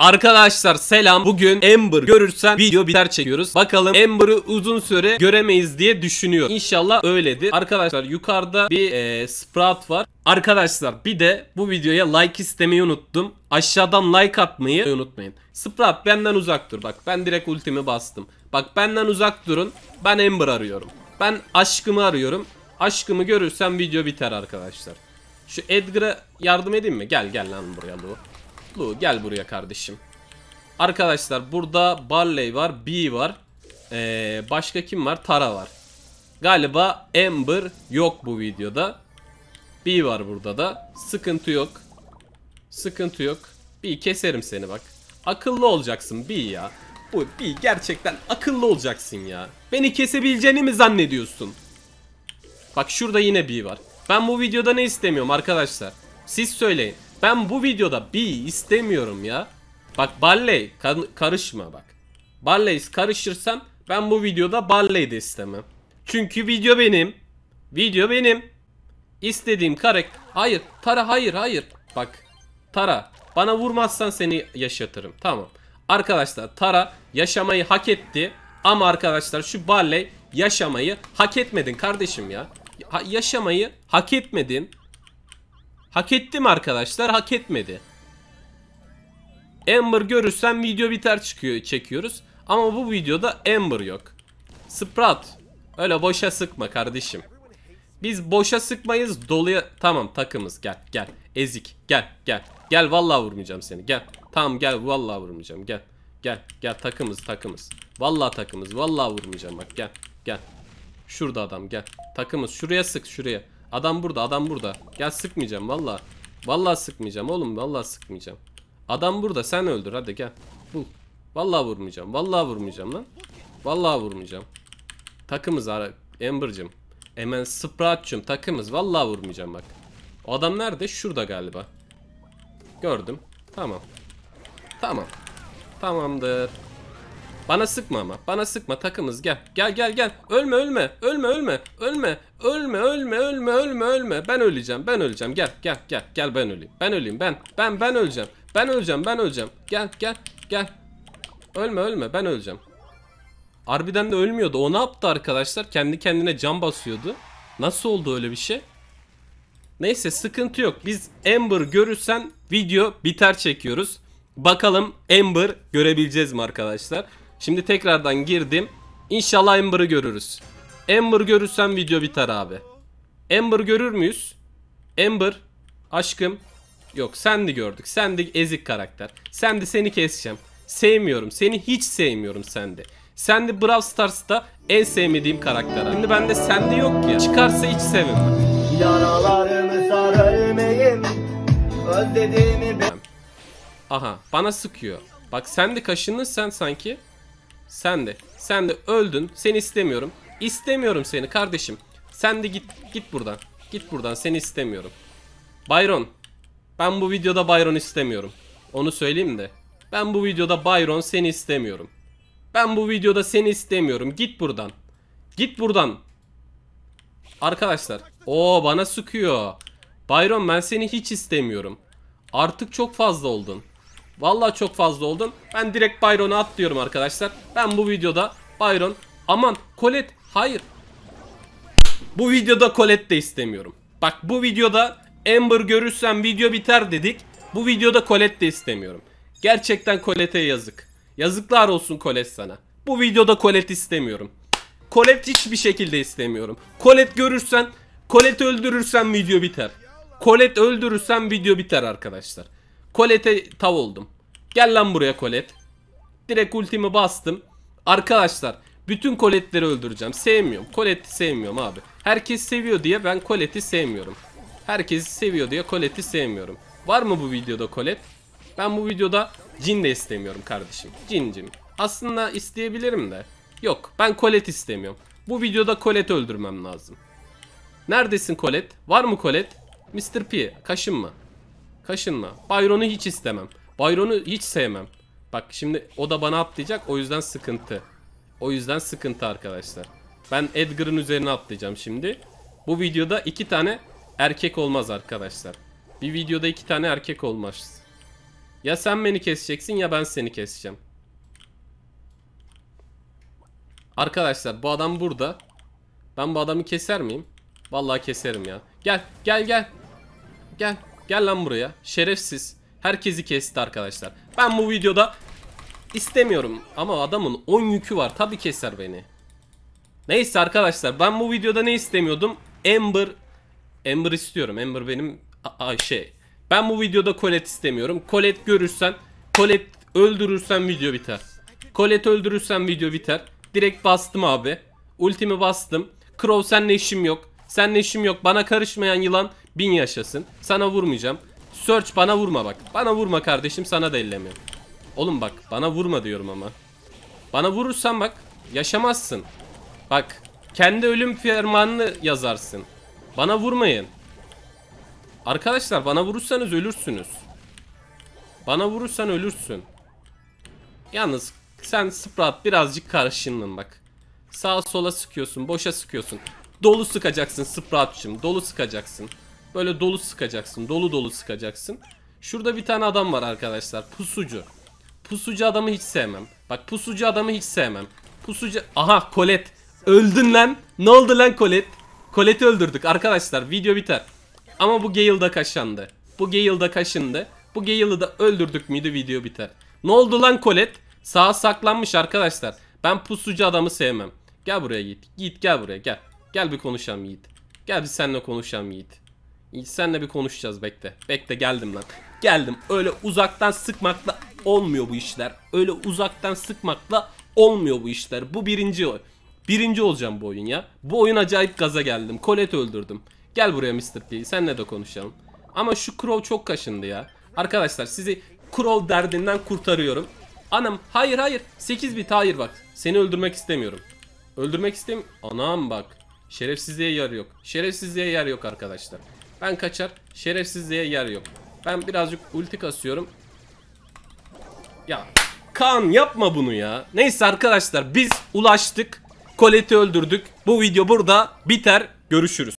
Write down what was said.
Arkadaşlar selam. Bugün Amber görürsen video biter çekiyoruz. Bakalım Amber'ı uzun süre göremeyiz diye düşünüyor. İnşallah öyledir. Arkadaşlar yukarıda bir e, Sprout var. Arkadaşlar bir de bu videoya like istemeyi unuttum. Aşağıdan like atmayı unutmayın. Sprout benden uzak dur. Bak ben direkt ultimi bastım. Bak benden uzak durun. Ben Amber arıyorum. Ben aşkımı arıyorum. Aşkımı görürsen video biter arkadaşlar. Şu Edgar'a yardım edeyim mi? Gel gel lan buraya bu. Lu gel buraya kardeşim. Arkadaşlar burada Barley var, B var. Ee, başka kim var? Tara var. Galiba Amber yok bu videoda. B var burada da. Sıkıntı yok. Sıkıntı yok. B keserim seni bak. Akıllı olacaksın B ya. Bu B gerçekten akıllı olacaksın ya. Beni kesebileceğini mi zannediyorsun? Bak şurada yine B var. Ben bu videoda ne istemiyorum arkadaşlar? Siz söyleyin. Ben bu videoda B istemiyorum ya. Bak Barley kar karışma bak. Barley karışırsam ben bu videoda Barley de istemem. Çünkü video benim. Video benim. İstediğim karakter. Hayır Tara hayır hayır. Bak Tara bana vurmazsan seni yaşatırım. Tamam. Arkadaşlar Tara yaşamayı hak etti. Ama arkadaşlar şu Barley yaşamayı hak etmedin kardeşim ya. Ha yaşamayı hak etmedin. Hak etti arkadaşlar? Hak etmedi. Amber görürsem video biter çıkıyor, çekiyoruz. Ama bu videoda Amber yok. Sprat. Öyle boşa sıkma kardeşim. Biz boşa sıkmayız doluya... Tamam takımız gel gel. Ezik gel gel. Gel vallahi vurmayacağım seni gel. Tamam gel vallahi vurmayacağım gel. Gel gel takımız takımız. Vallahi takımız vallahi vurmayacağım bak gel gel. Şurada adam gel. Takımız şuraya sık şuraya. Adam burada adam burada. Gel sıkmayacağım valla. Valla sıkmayacağım oğlum valla sıkmayacağım. Adam burada sen öldür hadi gel. Bul. Valla vurmayacağım. Valla vurmayacağım lan. Valla vurmayacağım. Takımız ara Amber'cım. Hemen Sprat'cım takımız. Valla vurmayacağım bak. O adam nerede? Şurada galiba. Gördüm. Tamam. Tamam. Tamamdır. Bana sıkma ama. Bana sıkma takımız gel. Gel gel gel. Ölme ölme. Ölme ölme. Ölme. Ölme ölme ölme ölme ölme. Ben öleceğim. Ben öleceğim. Gel gel gel. Gel ben öleyim. Ben öleyim ben. Ben ben öleceğim. Ben öleceğim. Ben öleceğim. Gel gel gel. Ölme ölme ben öleceğim. Harbiden de ölmüyordu. O ne yaptı arkadaşlar? Kendi kendine cam basıyordu. Nasıl oldu öyle bir şey? Neyse sıkıntı yok. Biz Amber görürsen video biter çekiyoruz. Bakalım Amber görebileceğiz mi arkadaşlar? Şimdi tekrardan girdim. İnşallah Amber'ı görürüz. Ember görürsem video biter abi. Ember görür müyüz? Ember, aşkım. Yok Sandy gördük. Sandy ezik karakter. Sandy seni keseceğim. Sevmiyorum. Seni hiç sevmiyorum Sandy. Sandy Brawl Stars'ta en sevmediğim karakter. Şimdi bende Sandy yok ya. Çıkarsa hiç sevinmem. Yaralarımı sarılmayayım. Özlediğimi ben... Aha bana sıkıyor. Bak sen de sen sanki. Sen de. Sen de öldün. Seni istemiyorum. İstemiyorum seni kardeşim. Sen de git git buradan. Git buradan. Seni istemiyorum. Byron. Ben bu videoda Byron istemiyorum. Onu söyleyeyim de. Ben bu videoda Byron seni istemiyorum. Ben bu videoda seni istemiyorum. Git buradan. Git buradan. Arkadaşlar. o bana sıkıyor. Byron ben seni hiç istemiyorum. Artık çok fazla oldun. Vallahi çok fazla oldun. Ben direkt Byron'a atlıyorum arkadaşlar. Ben bu videoda Byron aman Kolet. hayır. Bu videoda Kolet de istemiyorum. Bak bu videoda Amber görürsem video biter dedik. Bu videoda Kolet de istemiyorum. Gerçekten Kolete yazık. Yazıklar olsun Colette sana. Bu videoda Kolet istemiyorum. Kolet hiçbir şekilde istemiyorum. Kolet görürsen, Kolet öldürürsen video biter. Kolet öldürürsen video biter arkadaşlar. Colette'e tav oldum. Gel lan buraya Colette. Direkt ultimi bastım. Arkadaşlar bütün Colette'leri öldüreceğim. Sevmiyorum. Colette'i sevmiyorum abi. Herkes seviyor diye ben Colette'i sevmiyorum. Herkes seviyor diye Colette'i sevmiyorum. Var mı bu videoda Colette? Ben bu videoda cin de istemiyorum kardeşim. Cincim. Aslında isteyebilirim de. Yok ben Colette istemiyorum. Bu videoda Colette öldürmem lazım. Neredesin Colette? Var mı Colette? Mr. P kaşın mı? Kaşınma. Byron'u hiç istemem. Byron'u hiç sevmem. Bak şimdi o da bana atlayacak. O yüzden sıkıntı. O yüzden sıkıntı arkadaşlar. Ben Edgar'ın üzerine atlayacağım şimdi. Bu videoda iki tane erkek olmaz arkadaşlar. Bir videoda iki tane erkek olmaz. Ya sen beni keseceksin ya ben seni keseceğim. Arkadaşlar bu adam burada. Ben bu adamı keser miyim? Vallahi keserim ya. Gel gel gel. Gel. Gel lan buraya. Şerefsiz. Herkesi kesti arkadaşlar. Ben bu videoda istemiyorum. Ama adamın 10 yükü var. Tabi keser beni. Neyse arkadaşlar. Ben bu videoda ne istemiyordum? Amber. Amber istiyorum. Amber benim Aa, şey. Ben bu videoda Colette istemiyorum. Colette görürsen. Colette öldürürsen video biter. Colette öldürürsen video biter. Direkt bastım abi. Ultimi bastım. Crow senle işim yok. Senle işim yok. Bana karışmayan yılan Bin yaşasın. Sana vurmayacağım. Search bana vurma bak. Bana vurma kardeşim sana da ellemiyorum. Oğlum bak bana vurma diyorum ama. Bana vurursan bak yaşamazsın. Bak kendi ölüm fermanını yazarsın. Bana vurmayın. Arkadaşlar bana vurursanız ölürsünüz. Bana vurursan ölürsün. Yalnız sen Sprat birazcık karışındın bak. Sağa sola sıkıyorsun, boşa sıkıyorsun. Dolu sıkacaksın Sprat'cığım, dolu sıkacaksın. Böyle dolu sıkacaksın. Dolu dolu sıkacaksın. Şurada bir tane adam var arkadaşlar. Pusucu. Pusucu adamı hiç sevmem. Bak pusucu adamı hiç sevmem. Pusucu... Aha Kolet. Öldün lan. Ne oldu lan Kolet? Kolet'i öldürdük arkadaşlar. Video biter. Ama bu Gale'da kaşandı. Bu Gale'da kaşındı. Bu Gale'ı da öldürdük müydü video biter. Ne oldu lan Kolet? Sağa saklanmış arkadaşlar. Ben pusucu adamı sevmem. Gel buraya git, git gel buraya gel. Gel bir konuşalım Yiğit. Gel bir seninle konuşalım Yiğit. İlk senle bir konuşacağız bekle. Bekle geldim lan. Geldim. Öyle uzaktan sıkmakla olmuyor bu işler. Öyle uzaktan sıkmakla olmuyor bu işler. Bu birinci oy. Birinci olacağım bu oyun ya. Bu oyun acayip gaza geldim. Colette öldürdüm. Gel buraya Mr. P. Senle de konuşalım. Ama şu Crow çok kaşındı ya. Arkadaşlar sizi Crow derdinden kurtarıyorum. Anam hayır hayır 8 bit hayır bak. Seni öldürmek istemiyorum. Öldürmek istemiyorum. Anam bak. Şerefsizliğe yer yok. Şerefsizliğe yer yok arkadaşlar. Ben kaçar. Şerefsizliğe yer yok. Ben birazcık ulti kasıyorum. Ya kan yapma bunu ya. Neyse arkadaşlar biz ulaştık. koleti öldürdük. Bu video burada biter. Görüşürüz.